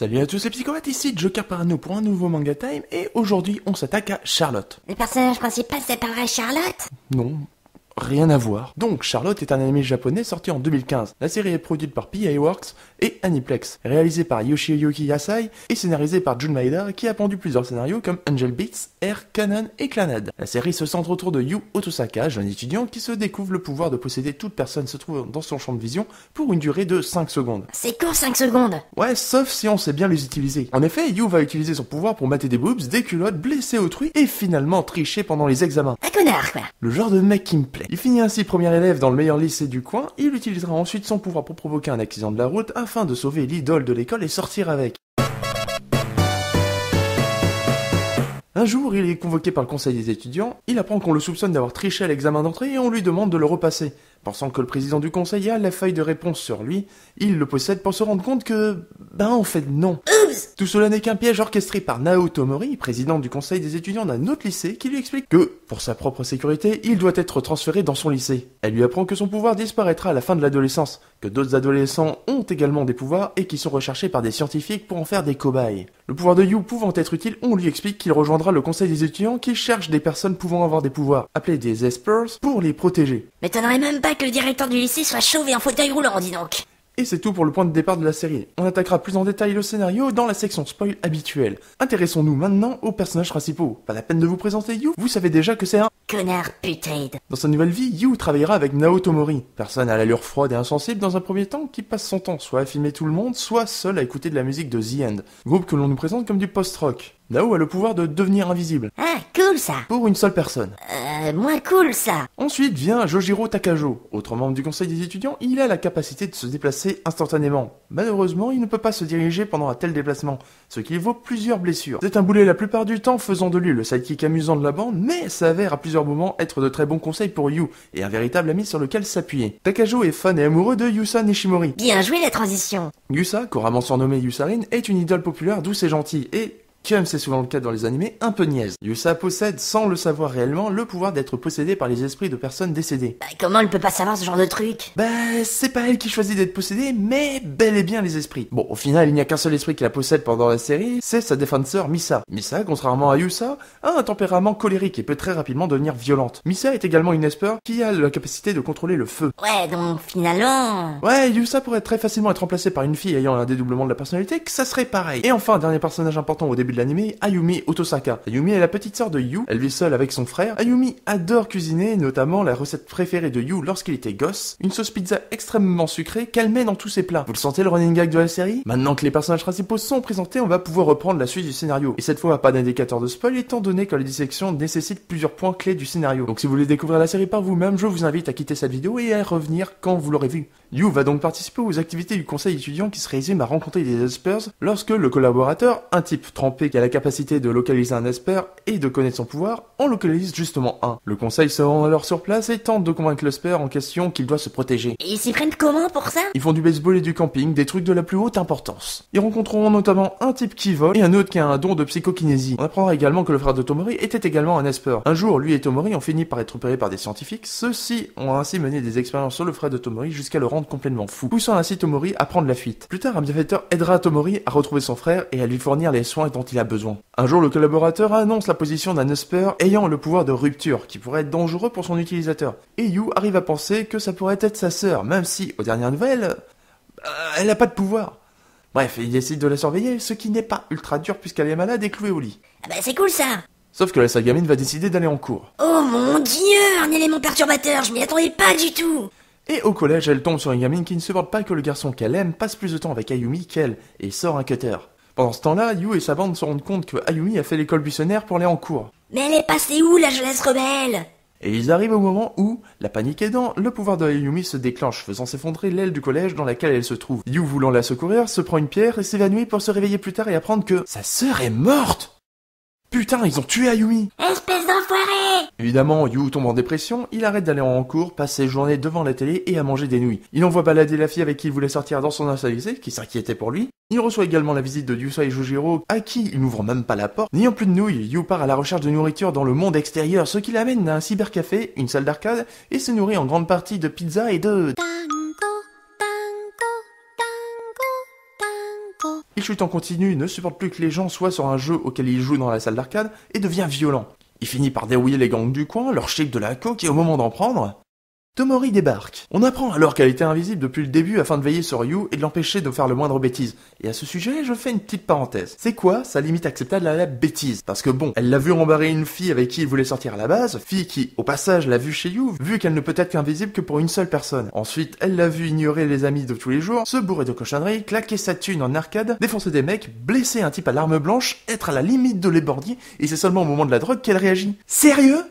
Salut à tous les psychopathes, ici Joker Parano pour un nouveau Manga Time et aujourd'hui on s'attaque à Charlotte. Le personnage principal vrai Charlotte Non, rien à voir. Donc, Charlotte est un anime japonais sorti en 2015. La série est produite par PI Works et Aniplex, réalisée par Yoshiyuki Yasai et scénarisée par Jun Maeda, qui a pendu plusieurs scénarios comme Angel Beats, Air, Canon et Clanad. La série se centre autour de Yu Otosaka, jeune étudiant qui se découvre le pouvoir de posséder toute personne se trouvant dans son champ de vision pour une durée de 5 secondes. C'est quoi 5 secondes Ouais, sauf si on sait bien les utiliser. En effet, Yu va utiliser son pouvoir pour mater des boobs, des culottes, blesser autrui et finalement tricher pendant les examens. Un connard, quoi Le genre de mec qui me plaît. Il finit ainsi premier élève dans le meilleur lycée du coin, il utilisera ensuite son pouvoir pour provoquer un accident de la route afin de sauver l'idole de l'école et sortir avec. Un jour, il est convoqué par le conseil des étudiants, il apprend qu'on le soupçonne d'avoir triché à l'examen d'entrée et on lui demande de le repasser. Pensant que le président du conseil a la feuille de réponse sur lui, il le possède pour se rendre compte que... Ben en fait non. Tout cela n'est qu'un piège orchestré par Nao Tomori, président du conseil des étudiants d'un autre lycée, qui lui explique que, pour sa propre sécurité, il doit être transféré dans son lycée. Elle lui apprend que son pouvoir disparaîtra à la fin de l'adolescence, que d'autres adolescents ont également des pouvoirs et qui sont recherchés par des scientifiques pour en faire des cobayes. Le pouvoir de Yu pouvant être utile, on lui explique qu'il rejoindra le conseil des étudiants qui cherchent des personnes pouvant avoir des pouvoirs, appelés des espers, pour les protéger. Mais t'en même pas que le directeur du lycée soit chauve et en fauteuil roulant, dis donc. Et c'est tout pour le point de départ de la série. On attaquera plus en détail le scénario dans la section spoil habituelle. Intéressons-nous maintenant aux personnages principaux. Pas la peine de vous présenter You, vous savez déjà que c'est un connard putride. Dans sa nouvelle vie, Yu travaillera avec Nao Tomori, personne à l'allure froide et insensible dans un premier temps qui passe son temps soit à filmer tout le monde, soit seul à écouter de la musique de The End, groupe que l'on nous présente comme du post-rock. Nao a le pouvoir de devenir invisible. Ah, cool ça Pour une seule personne. Euh, moins cool ça Ensuite vient Jojiro Takajo. Autre membre du conseil des étudiants, il a la capacité de se déplacer instantanément. Malheureusement, il ne peut pas se diriger pendant un tel déplacement, ce qui vaut plusieurs blessures. C'est un boulet la plupart du temps, faisant de lui le sidekick amusant de la bande, mais s'avère à plusieurs moment être de très bons conseils pour Yu et un véritable ami sur lequel s'appuyer. Takajo est fan et amoureux de Yusa Nishimori. Bien joué la transition Yusa, couramment surnommée Yusarin, est une idole populaire douce et gentille et comme c'est souvent le cas dans les animés, un peu niaise. Yusa possède, sans le savoir réellement, le pouvoir d'être possédée par les esprits de personnes décédées. Bah, comment elle peut pas savoir ce genre de truc Bah, c'est pas elle qui choisit d'être possédée, mais bel et bien les esprits. Bon, au final, il n'y a qu'un seul esprit qui la possède pendant la série, c'est sa défenseur Misa. Misa, contrairement à Yusa, a un tempérament colérique et peut très rapidement devenir violente. Misa est également une esper qui a la capacité de contrôler le feu. Ouais, donc finalement... Ouais, Yusa pourrait très facilement être remplacée par une fille ayant un dédoublement de la personnalité, que ça serait pareil. Et enfin, dernier personnage important au début de Ayumi Otosaka. Ayumi est la petite sœur de Yu, elle vit seule avec son frère. Ayumi adore cuisiner, notamment la recette préférée de Yu lorsqu'il était gosse, une sauce pizza extrêmement sucrée qu'elle met dans tous ses plats. Vous le sentez le running gag de la série Maintenant que les personnages principaux sont présentés, on va pouvoir reprendre la suite du scénario. Et cette fois, pas d'indicateur de spoil étant donné que la dissection nécessite plusieurs points clés du scénario. Donc si vous voulez découvrir la série par vous-même, je vous invite à quitter cette vidéo et à revenir quand vous l'aurez vu. Yu va donc participer aux activités du conseil étudiant qui se résume à rencontrer des espers lorsque le collaborateur, un type trempé, qui a la capacité de localiser un esper et de connaître son pouvoir, on localise justement un. Le conseil se rend alors sur place et tente de convaincre le en question qu'il doit se protéger. Et ils s'y prennent comment pour ça Ils font du baseball et du camping, des trucs de la plus haute importance. Ils rencontreront notamment un type qui vole et un autre qui a un don de psychokinésie. On apprendra également que le frère de Tomori était également un esper. Un jour, lui et Tomori ont fini par être opérés par des scientifiques, ceux-ci ont ainsi mené des expériences sur le frère de Tomori jusqu'à le rendre complètement fou, poussant ainsi Tomori à prendre la fuite. Plus tard, un bienfaiteur aidera Tomori à retrouver son frère et à lui fournir les soins dont il a besoin. Un jour, le collaborateur annonce la position d'un Usper ayant le pouvoir de rupture, qui pourrait être dangereux pour son utilisateur. Et Yu arrive à penser que ça pourrait être sa sœur, même si, aux dernières nouvelles, euh, elle n'a pas de pouvoir. Bref, il décide de la surveiller, ce qui n'est pas ultra dur puisqu'elle est malade et clouée au lit. Ah bah c'est cool ça Sauf que la gamine va décider d'aller en cours. Oh mon dieu, un élément perturbateur, je m'y attendais pas du tout et au collège, elle tombe sur une gamine qui ne se supporte pas que le garçon qu'elle aime passe plus de temps avec Ayumi qu'elle, et sort un cutter. Pendant ce temps-là, Yu et sa bande se rendent compte que Ayumi a fait l'école buissonnaire pour aller en cours. Mais elle est passée où la jeunesse rebelle Et ils arrivent au moment où, la panique aidant, le pouvoir de Ayumi se déclenche, faisant s'effondrer l'aile du collège dans laquelle elle se trouve. Yu voulant la secourir, se prend une pierre et s'évanouit pour se réveiller plus tard et apprendre que sa sœur est morte Putain, ils ont tué Ayumi Espèce d'enfoiré Évidemment, Yu tombe en dépression, il arrête d'aller en cours, passe ses journées devant la télé et à manger des nouilles. Il envoie balader la fille avec qui il voulait sortir dans son installisé, qui s'inquiétait pour lui. Il reçoit également la visite de Yusa et Jujiro, à qui il n'ouvre même pas la porte. N'ayant plus de nouilles, Yu part à la recherche de nourriture dans le monde extérieur, ce qui l'amène à un cybercafé, une salle d'arcade, et se nourrit en grande partie de pizza et de... Il chute en continu, ne supporte plus que les gens soient sur un jeu auquel il joue dans la salle d'arcade et devient violent. Il finit par dérouiller les gangs du coin, leur chic de la coque et au moment d'en prendre, Tomori débarque. On apprend alors qu'elle était invisible depuis le début afin de veiller sur Yu et de l'empêcher de faire le moindre bêtise. Et à ce sujet, je fais une petite parenthèse. C'est quoi sa limite acceptable à la bêtise Parce que bon, elle l'a vu rembarrer une fille avec qui il voulait sortir à la base, fille qui, au passage, l'a vue chez Yu, vu qu'elle ne peut être qu'invisible que pour une seule personne. Ensuite, elle l'a vu ignorer les amis de tous les jours, se bourrer de cochonneries, claquer sa thune en arcade, défoncer des mecs, blesser un type à l'arme blanche, être à la limite de l'ébordier, et c'est seulement au moment de la drogue qu'elle réagit. Sérieux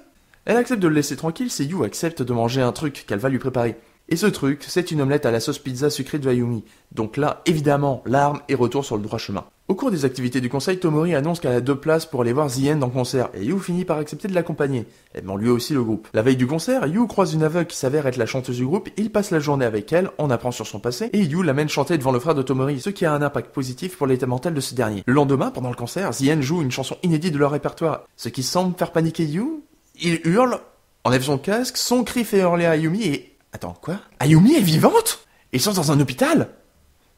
elle accepte de le laisser tranquille si Yu accepte de manger un truc qu'elle va lui préparer. Et ce truc, c'est une omelette à la sauce pizza sucrée de Ayumi. Donc là, évidemment, l'arme est retour sur le droit chemin. Au cours des activités du conseil, Tomori annonce qu'elle a deux places pour aller voir Zien le concert, et Yu finit par accepter de l'accompagner, aimant eh ben, lui aussi le groupe. La veille du concert, Yu croise une aveugle qui s'avère être la chanteuse du groupe, il passe la journée avec elle, on apprend sur son passé, et Yu l'amène chanter devant le frère de Tomori, ce qui a un impact positif pour l'état mental de ce dernier. Le lendemain, pendant le concert, Zien joue une chanson inédite de leur répertoire, ce qui semble faire paniquer Yu, il hurle, enlève son casque, son cri fait hurler Ayumi et... Attends, quoi Ayumi est vivante Ils sont dans un hôpital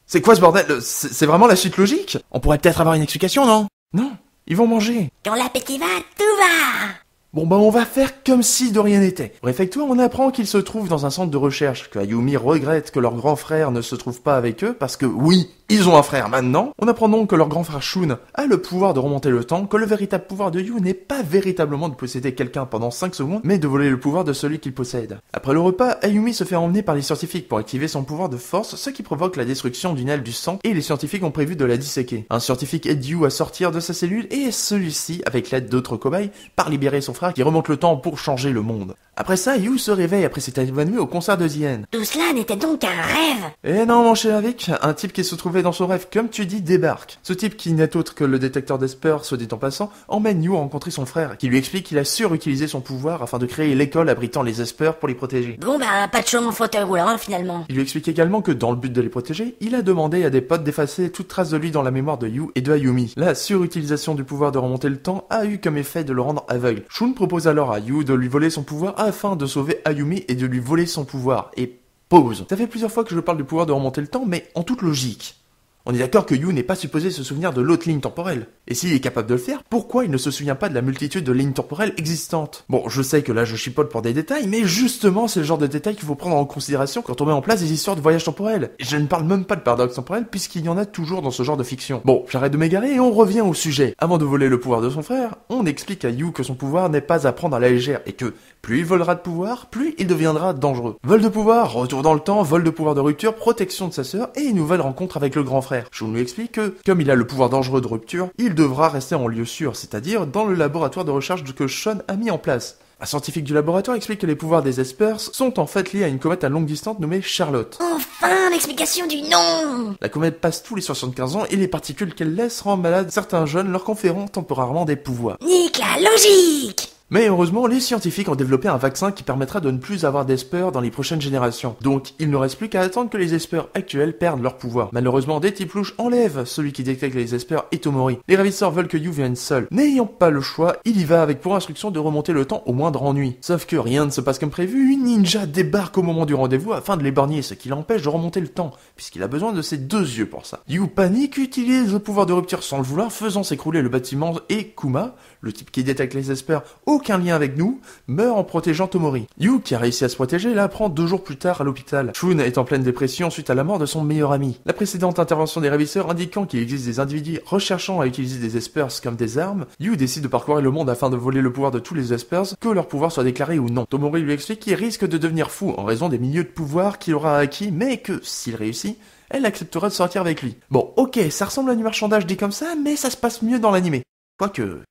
C'est quoi ce bordel euh, C'est vraiment la chute logique On pourrait peut-être avoir une explication, non Non, ils vont manger. Quand l'appétit va, tout va Bon bah on va faire comme si de rien n'était. Au réfectoire, on apprend qu'ils se trouvent dans un centre de recherche, que Ayumi regrette que leur grand frère ne se trouve pas avec eux parce que oui, ils ont un frère maintenant. On apprend donc que leur grand frère Shun a le pouvoir de remonter le temps, que le véritable pouvoir de Yu n'est pas véritablement de posséder quelqu'un pendant 5 secondes, mais de voler le pouvoir de celui qu'il possède. Après le repas, Ayumi se fait emmener par les scientifiques pour activer son pouvoir de force, ce qui provoque la destruction d'une aile du sang, et les scientifiques ont prévu de la disséquer. Un scientifique aide Yu à sortir de sa cellule, et celui-ci, avec l'aide d'autres cobayes, part libérer son frère qui remonte le temps pour changer le monde. Après ça, Yu se réveille après s'être évanoui au concert de Zien. Tout cela n'était donc qu'un rêve Et eh non, mon cher un type qui se trouvait dans son rêve, comme tu dis, débarque. Ce type qui n'est autre que le détecteur d'Esper, soit dit en passant, emmène Yu à rencontrer son frère, qui lui explique qu'il a surutilisé son pouvoir afin de créer l'école abritant les Esper pour les protéger. Bon bah, pas de chaud en fauteuil roulant hein, finalement. Il lui explique également que dans le but de les protéger, il a demandé à des potes d'effacer toute trace de lui dans la mémoire de Yu et de Ayumi. La surutilisation du pouvoir de remonter le temps a eu comme effet de le rendre aveugle. Shun propose alors à Yu de lui voler son pouvoir afin de sauver Ayumi et de lui voler son pouvoir. Et pause. Ça fait plusieurs fois que je parle du pouvoir de remonter le temps, mais en toute logique. On est d'accord que Yu n'est pas supposé se souvenir de l'autre ligne temporelle. Et s'il est capable de le faire, pourquoi il ne se souvient pas de la multitude de lignes temporelles existantes Bon, je sais que là je chipote pour des détails, mais justement c'est le genre de détails qu'il faut prendre en considération quand on met en place des histoires de voyages temporel. Et je ne parle même pas de paradoxe temporel puisqu'il y en a toujours dans ce genre de fiction. Bon, j'arrête de m'égarer et on revient au sujet. Avant de voler le pouvoir de son frère, on explique à Yu que son pouvoir n'est pas à prendre à la légère et que plus il volera de pouvoir, plus il deviendra dangereux. Vol de pouvoir, retour dans le temps, vol de pouvoir de rupture, protection de sa sœur et une nouvelle rencontre avec le grand frère. Shun lui explique que, comme il a le pouvoir dangereux de rupture, il devra rester en lieu sûr, c'est-à-dire dans le laboratoire de recherche que Sean a mis en place. Un scientifique du laboratoire explique que les pouvoirs des Espers sont en fait liés à une comète à longue distance nommée Charlotte. Enfin, l'explication du nom La comète passe tous les 75 ans et les particules qu'elle laisse rendent malades certains jeunes leur conférant temporairement des pouvoirs. Nique logique mais heureusement, les scientifiques ont développé un vaccin qui permettra de ne plus avoir d'espers dans les prochaines générations. Donc, il ne reste plus qu'à attendre que les espers actuels perdent leur pouvoir. Malheureusement, des louches enlèvent celui qui détecte les espères et Tomori. Les ravisseurs veulent que Yu vienne seul. N'ayant pas le choix, il y va avec pour instruction de remonter le temps au moindre ennui. Sauf que rien ne se passe comme prévu, une ninja débarque au moment du rendez-vous afin de l'épargner, ce qui l'empêche de remonter le temps, puisqu'il a besoin de ses deux yeux pour ça. Yu panique, utilise le pouvoir de rupture sans le vouloir, faisant s'écrouler le bâtiment et Kuma, le type qui détecte les espères, au aucun lien avec nous, meurt en protégeant Tomori. Yu, qui a réussi à se protéger, l'apprend deux jours plus tard à l'hôpital. Shun est en pleine dépression suite à la mort de son meilleur ami. La précédente intervention des ravisseurs indiquant qu'il existe des individus recherchant à utiliser des espers comme des armes, Yu décide de parcourir le monde afin de voler le pouvoir de tous les espers, que leur pouvoir soit déclaré ou non. Tomori lui explique qu'il risque de devenir fou en raison des milieux de pouvoir qu'il aura acquis, mais que, s'il réussit, elle acceptera de sortir avec lui. Bon, ok, ça ressemble à du marchandage dit comme ça, mais ça se passe mieux dans l'animé. Quoique,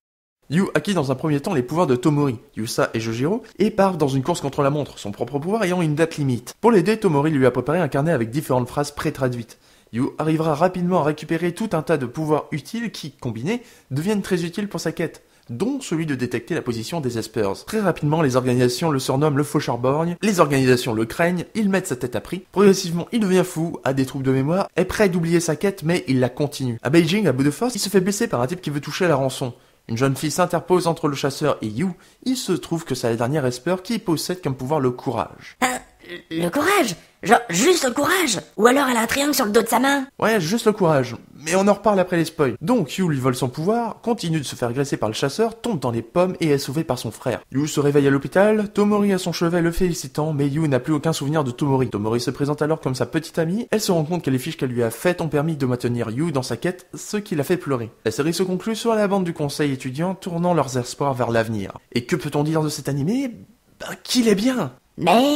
Yu acquit dans un premier temps les pouvoirs de Tomori, Yusa et Jojiro, et part dans une course contre la montre, son propre pouvoir ayant une date limite. Pour l'aider, Tomori lui a préparé un carnet avec différentes phrases pré-traduites. Yu arrivera rapidement à récupérer tout un tas de pouvoirs utiles qui, combinés, deviennent très utiles pour sa quête dont celui de détecter la position des Espers. Très rapidement, les organisations le surnomment le faucheur borgne, les organisations le craignent, il met sa tête à prix. Progressivement, il devient fou, a des troubles de mémoire, est prêt d'oublier sa quête, mais il la continue. À Beijing, à bout de force, il se fait blesser par un type qui veut toucher la rançon. Une jeune fille s'interpose entre le chasseur et You. Il se trouve que c'est la dernière Esper qui possède comme pouvoir le courage. Euh, le courage Genre, juste le courage Ou alors elle a un triangle sur le dos de sa main Ouais, juste le courage. Mais on en reparle après les spoils. Donc, Yu lui vole son pouvoir, continue de se faire graisser par le chasseur, tombe dans les pommes et est sauvé par son frère. Yu se réveille à l'hôpital, Tomori à son chevet le félicitant, mais Yu n'a plus aucun souvenir de Tomori. Tomori se présente alors comme sa petite amie, elle se rend compte que les fiches qu'elle lui a faites ont permis de maintenir Yu dans sa quête, ce qui l'a fait pleurer. La série se conclut sur la bande du conseil étudiant tournant leurs espoirs vers l'avenir. Et que peut-on dire de cet animé Bah, qu'il est bien Mais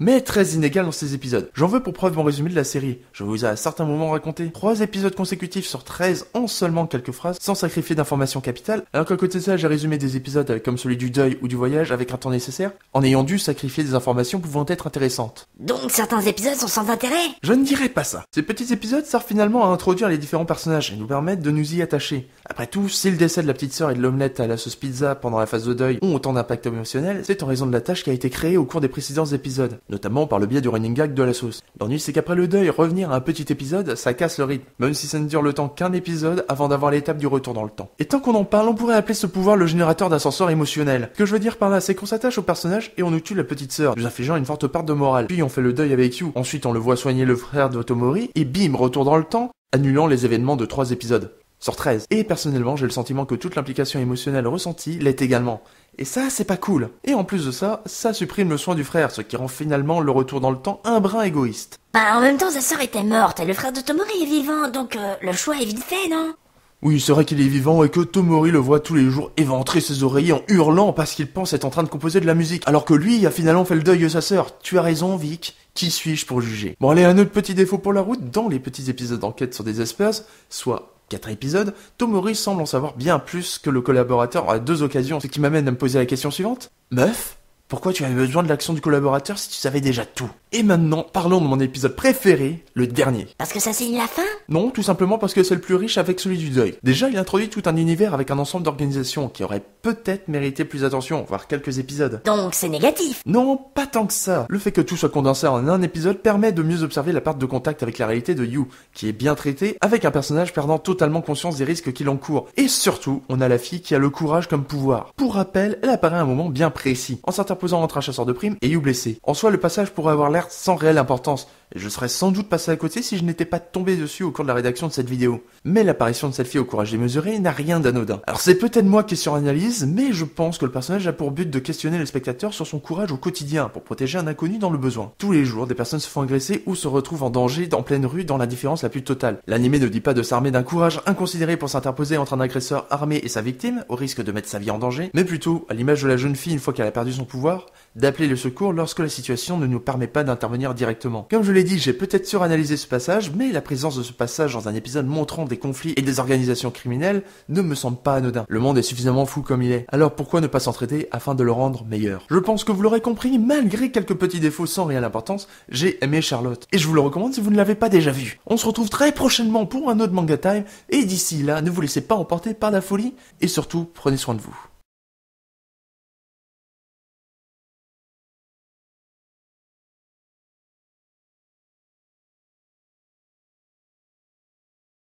mais très inégal dans ces épisodes. J'en veux pour preuve mon résumé de la série. Je vous ai à certains moments raconté 3 épisodes consécutifs sur 13 en seulement quelques phrases, sans sacrifier d'informations capitales, alors qu'à côté de ça, j'ai résumé des épisodes euh, comme celui du deuil ou du voyage avec un temps nécessaire, en ayant dû sacrifier des informations pouvant être intéressantes. Donc certains épisodes sont sans intérêt Je ne dirais pas ça. Ces petits épisodes servent finalement à introduire les différents personnages et nous permettent de nous y attacher. Après tout, si le décès de la petite sœur et de l'omelette à la sauce pizza pendant la phase de deuil ont autant d'impact émotionnel, c'est en raison de la tâche qui a été créée au cours des précédents épisodes notamment par le biais du running gag de la sauce. L'ennui, c'est qu'après le deuil, revenir à un petit épisode, ça casse le rythme, même si ça ne dure le temps qu'un épisode avant d'avoir l'étape du retour dans le temps. Et tant qu'on en parle, on pourrait appeler ce pouvoir le générateur d'ascenseur émotionnel. Ce que je veux dire par là, c'est qu'on s'attache au personnage et on nous tue la petite sœur, nous infligeant une forte part de morale. Puis on fait le deuil avec You, ensuite on le voit soigner le frère de Tomori, et bim, retour dans le temps, annulant les événements de trois épisodes Sort 13. Et personnellement, j'ai le sentiment que toute l'implication émotionnelle ressentie l'est également. Et ça, c'est pas cool. Et en plus de ça, ça supprime le soin du frère, ce qui rend finalement le retour dans le temps un brin égoïste. Bah en même temps, sa sœur était morte, et le frère de Tomori est vivant, donc euh, le choix est vite fait, non oui, c'est vrai qu'il est vivant et que Tomori le voit tous les jours éventrer ses oreillers en hurlant parce qu'il pense être en train de composer de la musique, alors que lui a finalement fait le deuil de sa sœur. Tu as raison, Vic. Qui suis-je pour juger Bon, allez, un autre petit défaut pour la route, dans les petits épisodes d'enquête sur des espèces, soit Quatre épisodes, Tomori semble en savoir bien plus que le collaborateur à deux occasions, ce qui m'amène à me poser la question suivante. Meuf pourquoi tu avais besoin de l'action du collaborateur si tu savais déjà tout Et maintenant, parlons de mon épisode préféré, le dernier. Parce que ça signe la fin Non, tout simplement parce que c'est le plus riche avec celui du deuil. Déjà, il introduit tout un univers avec un ensemble d'organisations qui aurait peut-être mérité plus d'attention, voire quelques épisodes. Donc c'est négatif Non, pas tant que ça. Le fait que tout soit condensé en un épisode permet de mieux observer la part de contact avec la réalité de You, qui est bien traité, avec un personnage perdant totalement conscience des risques qu'il encourt. Et surtout, on a la fille qui a le courage comme pouvoir. Pour rappel, elle apparaît à un moment bien précis. En certains en entre un chasseur de prime et vous blessé. En soi, le passage pourrait avoir l'air sans réelle importance, et je serais sans doute passé à côté si je n'étais pas tombé dessus au cours de la rédaction de cette vidéo. Mais l'apparition de cette fille au courage démesuré n'a rien d'anodin. Alors c'est peut-être moi qui suranalyse, mais je pense que le personnage a pour but de questionner le spectateur sur son courage au quotidien pour protéger un inconnu dans le besoin. Tous les jours, des personnes se font agresser ou se retrouvent en danger dans pleine rue dans l'indifférence la plus totale. L'animé ne dit pas de s'armer d'un courage inconsidéré pour s'interposer entre un agresseur armé et sa victime, au risque de mettre sa vie en danger, mais plutôt, à l'image de la jeune fille une fois qu'elle a perdu son pouvoir, d'appeler le secours lorsque la situation ne nous permet pas d'intervenir directement. Comme l'ai dit, j'ai peut-être suranalysé ce passage, mais la présence de ce passage dans un épisode montrant des conflits et des organisations criminelles ne me semble pas anodin. Le monde est suffisamment fou comme il est, alors pourquoi ne pas traiter afin de le rendre meilleur Je pense que vous l'aurez compris, malgré quelques petits défauts sans réelle importance, j'ai aimé Charlotte, et je vous le recommande si vous ne l'avez pas déjà vu. On se retrouve très prochainement pour un autre manga time, et d'ici là, ne vous laissez pas emporter par la folie, et surtout, prenez soin de vous.